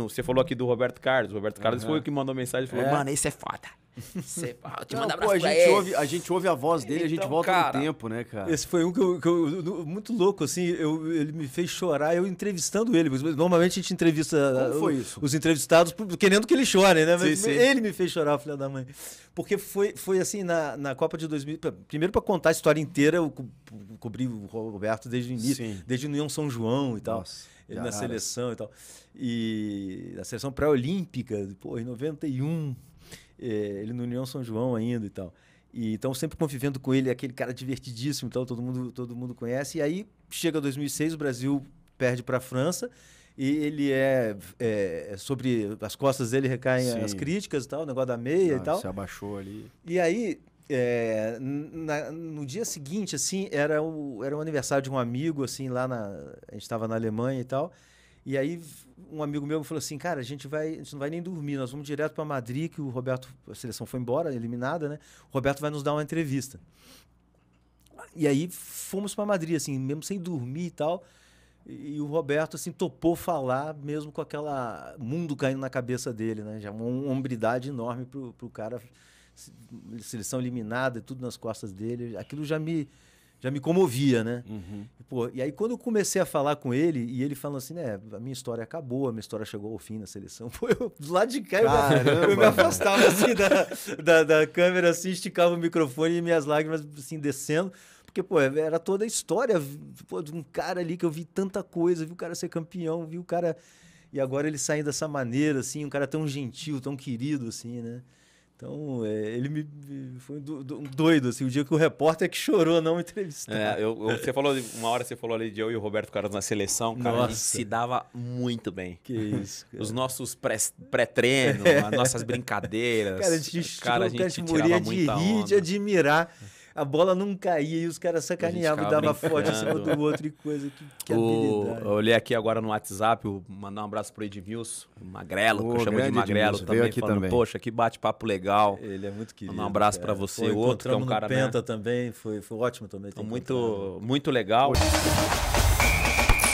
Você falou aqui do Roberto Carlos. O Roberto Carlos uhum. foi o que mandou mensagem e falou: é. Mano, esse é foda. Cê, te pô, a, gente ouve, a gente ouve a voz dele, então, a gente então, volta cara, no tempo, né, cara? Esse foi um que eu, que eu muito louco, assim, eu, ele me fez chorar, eu entrevistando ele. Normalmente a gente entrevista os entrevistados querendo que ele chore, né? Mas sim, sim. ele me fez chorar, filha da mãe. Porque foi, foi assim, na, na Copa de 2000, primeiro para contar a história inteira, eu cobri o Roberto desde o início, sim. desde o União São João e tal. Nossa ele na seleção e tal. E na seleção pré-olímpica, pô, em 91. Eh, ele no União São João ainda e tal. E, então, sempre convivendo com ele, aquele cara divertidíssimo, então todo mundo, todo mundo conhece. E aí, chega 2006, o Brasil perde para a França e ele é, é, sobre as costas dele recaem Sim. as críticas e tal, o negócio da meia ah, e tal. Se abaixou ali. E aí, é, na, no dia seguinte, assim, era o, era o aniversário de um amigo, assim, lá na. A gente estava na Alemanha e tal. E aí um amigo meu falou assim, cara, a gente vai, a gente não vai nem dormir, nós vamos direto para Madrid, que o Roberto, a seleção foi embora, eliminada, né? O Roberto vai nos dar uma entrevista. E aí fomos para Madrid, assim, mesmo sem dormir e tal. E, o Roberto assim topou falar, mesmo com aquela mundo caindo na cabeça dele, né? Já uma hombridade enorme pro, pro cara seleção eliminada e tudo nas costas dele. Aquilo já me já me comovia, né? Uhum. Pô, e aí quando eu comecei a falar com ele, e ele falando assim, né, a minha história acabou, a minha história chegou ao fim na seleção. Pô, eu, do de cá, Caramba. eu, me afastava assim da, da, da, câmera, assim, esticava o microfone e minhas lágrimas assim descendo. Porque, pô, era toda a história pô, de um cara ali que eu vi tanta coisa, vi o cara ser campeão, vi o cara... E agora ele saindo dessa maneira, assim, um cara tão gentil, tão querido, assim, né? Então, é, ele me, me foi do, do, doido, assim, o dia que o repórter é que chorou não entrevistou. É, eu, eu, você falou, uma hora você falou ali de eu e o Roberto Carlos na seleção, cara, Nossa. a gente se dava muito bem. Que isso, cara. Os nossos pré-treino, pré as nossas brincadeiras. Cara, a gente, cara, a gente, cara, a gente, a gente tirava de rir, onda. de admirar a bola não caía e os caras sacaneavam, dava forte em cima do outro e coisa. Que, que o, habilidade. Eu olhei aqui agora no WhatsApp, mandar um abraço pro Edmilson, magrelo, que eu chamo de magrelo Edmilson, também, aqui falando, também. poxa, que bate-papo legal. Ele é muito querido. Mandar um abraço para você, foi, outro que é um cara... Né? Penta né? também, foi, foi ótimo também. Então, muito, muito legal. Poxa.